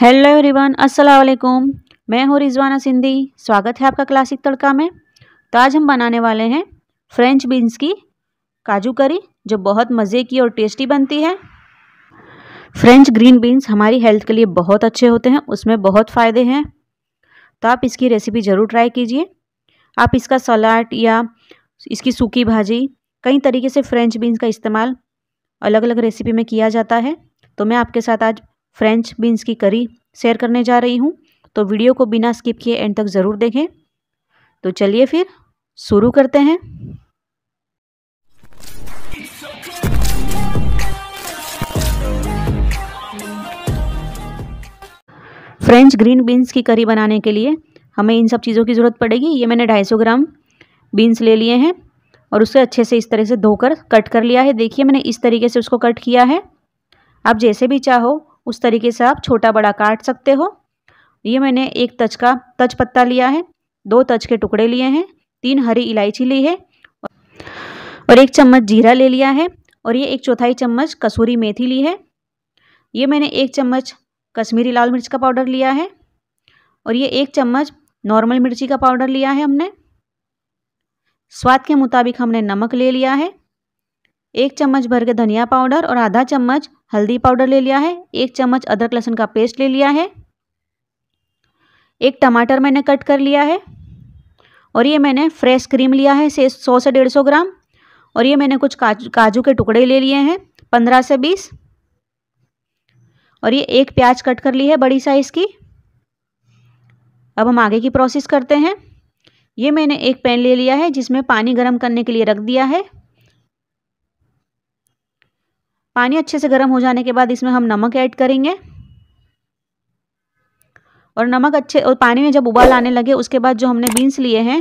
Hello everyone अस्सलाम वालेकुम मैं हूँ रिजवाना सिंधी स्वागत है आपका क्लासिक तड़का में तो आज हम बनाने वाले हैं फ्रेंच बीन्स की काजू करी जो बहुत मज़े की और टेस्टी बनती है फ्रेंच ग्रीन बीन्स हमारी हेल्थ के लिए बहुत अच्छे होते हैं उसमें बहुत फ़ायदे हैं तो आप इसकी रेसिपी ज़रूर ट्राई कीजिए आप इसका सलाड या इसकी सूखी भाजी कई तरीके से फ्रेंच बीन्स का इस्तेमाल अलग अलग रेसिपी में किया जाता है तो मैं आपके साथ आज फ्रेंच बीन्स की करी शेयर करने जा रही हूँ तो वीडियो को बिना स्किप किए एंड तक ज़रूर देखें तो चलिए फिर शुरू करते हैं फ्रेंच ग्रीन बीन्स की करी बनाने के लिए हमें इन सब चीज़ों की ज़रूरत पड़ेगी ये मैंने 250 ग्राम बीन्स ले लिए हैं और उसे अच्छे से इस तरह से धोकर कट कर लिया है देखिए मैंने इस तरीके से उसको कट किया है आप जैसे भी चाहो उस तरीके से आप छोटा बड़ा काट सकते हो ये मैंने एक तज का तज पत्ता लिया है दो तज के टुकड़े लिए हैं तीन हरी इलायची ली है और एक चम्मच जीरा ले लिया है और ये एक चौथाई चम्मच कसूरी मेथी ली है ये मैंने एक चम्मच कश्मीरी लाल मिर्च का पाउडर लिया है और ये एक चम्मच नॉर्मल मिर्ची का पाउडर लिया है हमने स्वाद के मुताबिक हमने नमक ले लिया है एक चम्मच भर के धनिया पाउडर और आधा चम्मच हल्दी पाउडर ले लिया है एक चम्मच अदरक लहसुन का पेस्ट ले लिया है एक टमाटर मैंने कट कर लिया है और ये मैंने फ्रेश क्रीम लिया है से सौ से डेढ़ सौ ग्राम और ये मैंने कुछ काजू काजू के टुकड़े ले लिए हैं पंद्रह से बीस और ये एक प्याज कट कर ली है बड़ी साइज़ की अब हम आगे की प्रोसेस करते हैं ये मैंने एक पैन ले लिया है जिसमें पानी गर्म करने के लिए रख दिया है पानी अच्छे से गर्म हो जाने के बाद इसमें हम नमक ऐड करेंगे और नमक अच्छे और पानी में जब उबाल आने लगे उसके बाद जो हमने बीन्स लिए हैं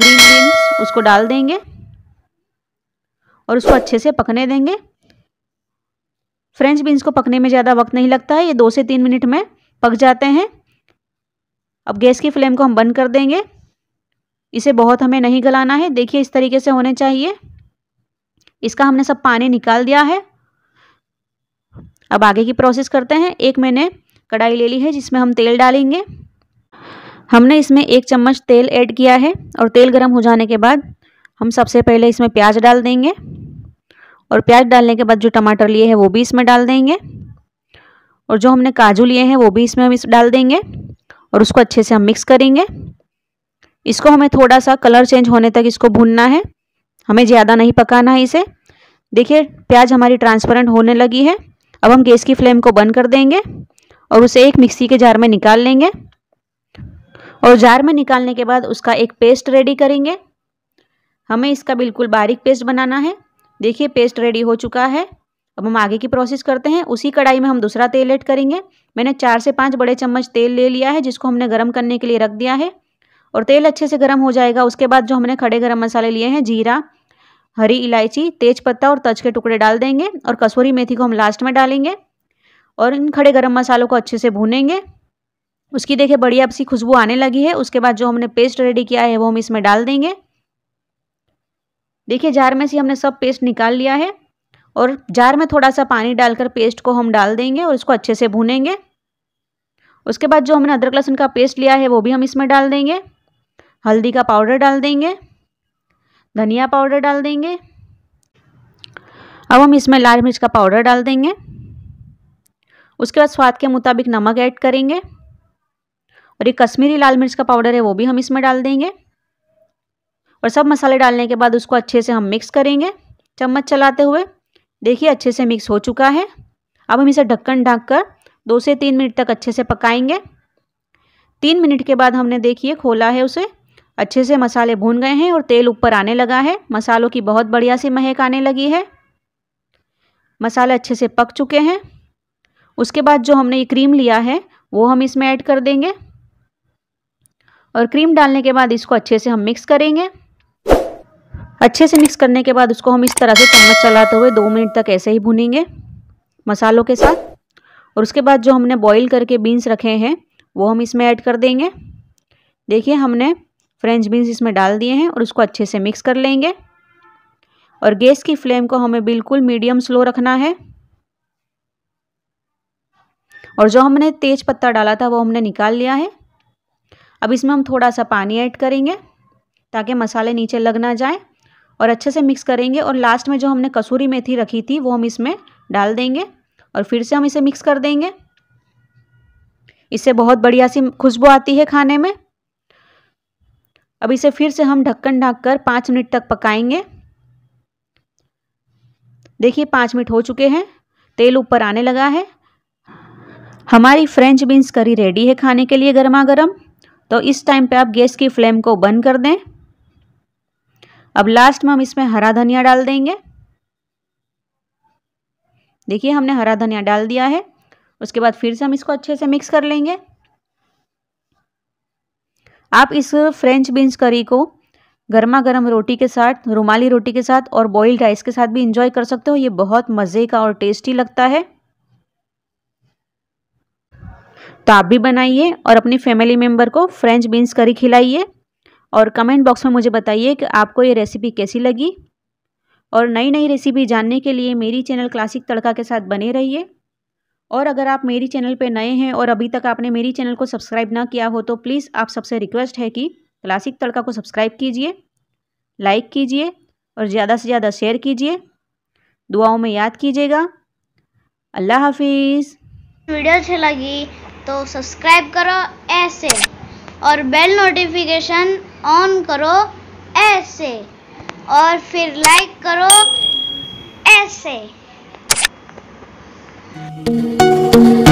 ग्रीन बीन्स उसको डाल देंगे और उसको अच्छे से पकने देंगे फ्रेंच बीन्स को पकने में ज़्यादा वक्त नहीं लगता है ये दो से तीन मिनट में पक जाते हैं अब गैस की फ्लेम को हम बंद कर देंगे इसे बहुत हमें नहीं गलाना है देखिए इस तरीके से होने चाहिए इसका हमने सब पानी निकाल दिया है अब आगे की प्रोसेस करते हैं एक मैंने कढ़ाई ले ली है जिसमें हम तेल डालेंगे हमने इसमें एक चम्मच तेल ऐड किया है और तेल गर्म हो जाने के बाद हम सबसे पहले इसमें प्याज डाल देंगे और प्याज डालने के बाद जो टमाटर लिए हैं वो भी इसमें डाल देंगे और जो हमने काजू लिए हैं वो भी इसमें हम इस डाल देंगे और उसको अच्छे से हम मिक्स करेंगे इसको हमें थोड़ा सा कलर चेंज होने तक इसको भूनना है हमें ज़्यादा नहीं पकाना है इसे देखिए प्याज हमारी ट्रांसपेरेंट होने लगी है अब हम गैस की फ्लेम को बंद कर देंगे और उसे एक मिक्सी के जार में निकाल लेंगे और जार में निकालने के बाद उसका एक पेस्ट रेडी करेंगे हमें इसका बिल्कुल बारीक पेस्ट बनाना है देखिए पेस्ट रेडी हो चुका है अब हम आगे की प्रोसेस करते हैं उसी कढ़ाई में हम दूसरा तेल ऐड करेंगे मैंने चार से पाँच बड़े चम्मच तेल ले लिया है जिसको हमने गर्म करने के लिए रख दिया है और तेल अच्छे से गर्म हो जाएगा उसके बाद जो हमने खड़े गर्म मसाले लिए हैं जीरा हरी इलायची तेज पत्ता और तज के टुकड़े डाल देंगे और कसूरी मेथी को हम लास्ट में डालेंगे और इन खड़े गरम मसालों को अच्छे से भूनेंगे उसकी देखिए बढ़िया आपसी खुशबू आने लगी है उसके बाद जो हमने पेस्ट रेडी किया है वो हम इसमें डाल देंगे देखिए जार में से हमने सब पेस्ट निकाल लिया है और जार में थोड़ा सा पानी डालकर पेस्ट को हम डाल देंगे और इसको अच्छे से भूनेंगे उसके बाद जो हमने अदरक लहसुन का पेस्ट लिया है वो भी हम इसमें डाल देंगे हल्दी का पाउडर डाल देंगे धनिया पाउडर डाल देंगे अब हम इसमें लाल मिर्च का पाउडर डाल देंगे उसके बाद स्वाद के मुताबिक नमक ऐड करेंगे और ये कश्मीरी लाल मिर्च का पाउडर है वो भी हम इसमें डाल देंगे और सब मसाले डालने के बाद उसको अच्छे से हम मिक्स करेंगे चम्मच चलाते हुए देखिए अच्छे से मिक्स हो चुका है अब हम इसे ढक्कन ढाँक कर दो से तीन मिनट तक अच्छे से पकाएंगे तीन मिनट के बाद हमने देखिए खोला है उसे अच्छे से मसाले भून गए हैं और तेल ऊपर आने लगा है मसालों की बहुत बढ़िया सी महक आने लगी है मसाले अच्छे से पक चुके हैं उसके बाद जो हमने ये क्रीम लिया है वो हम इसमें ऐड कर देंगे और क्रीम डालने के बाद इसको अच्छे से हम मिक्स करेंगे अच्छे से मिक्स करने के बाद उसको हम इस तरह से चम्मच चलाते हुए दो मिनट तक ऐसे ही भुनेंगे मसालों के साथ और उसके बाद जो हमने बॉईल करके बीन्स रखे हैं वो हम इसमें ऐड कर देंगे देखिए हमने फ्रेंच बीन्स इसमें डाल दिए हैं और उसको अच्छे से मिक्स कर लेंगे और गैस की फ्लेम को हमें बिल्कुल मीडियम स्लो रखना है और जो हमने तेज पत्ता डाला था वो हमने निकाल लिया है अब इसमें हम थोड़ा सा पानी ऐड करेंगे ताकि मसाले नीचे लग ना जाए और अच्छे से मिक्स करेंगे और लास्ट में जो हमने कसूरी मेथी रखी थी वो हम इसमें डाल देंगे और फिर से हम इसे मिक्स कर देंगे इससे बहुत बढ़िया सी खुशबू आती है खाने में अब इसे फिर से हम ढक्कन ढककर पाँच मिनट तक पकाएंगे देखिए पाँच मिनट हो चुके हैं तेल ऊपर आने लगा है हमारी फ्रेंच बीन्स करी रेडी है खाने के लिए गर्मा गर्म तो इस टाइम पे आप गैस की फ्लेम को बंद कर दें अब लास्ट में हम इसमें हरा धनिया डाल देंगे देखिए हमने हरा धनिया डाल दिया है उसके बाद फिर से हम इसको अच्छे से मिक्स कर लेंगे आप इस फ्रेंच बीन्स करी को गर्मा गर्म रोटी के साथ रुमाली रोटी के साथ और बॉइल्ड राइस के साथ भी इंजॉय कर सकते हो ये बहुत मज़े का और टेस्टी लगता है तो आप भी बनाइए और अपनी फैमिली मेम्बर को फ्रेंच बीन्स करी खिलाइए और कमेंट बॉक्स में मुझे बताइए कि आपको ये रेसिपी कैसी लगी और नई नई रेसिपी जानने के लिए मेरी चैनल क्लासिक तड़का के साथ बने रहिए और अगर आप मेरी चैनल पे नए हैं और अभी तक आपने मेरी चैनल को सब्सक्राइब ना किया हो तो प्लीज़ आप सबसे रिक्वेस्ट है कि क्लासिक तड़का को सब्सक्राइब कीजिए लाइक कीजिए और ज़्यादा से ज़्यादा शेयर कीजिए दुआओं में याद कीजिएगा अल्लाह हाफिज़ वीडियो अच्छी लगी तो सब्सक्राइब करो ऐसे और बेल नोटिफिकेशन ऑन करो ऐसे और फिर लाइक करो ऐसे Thank you.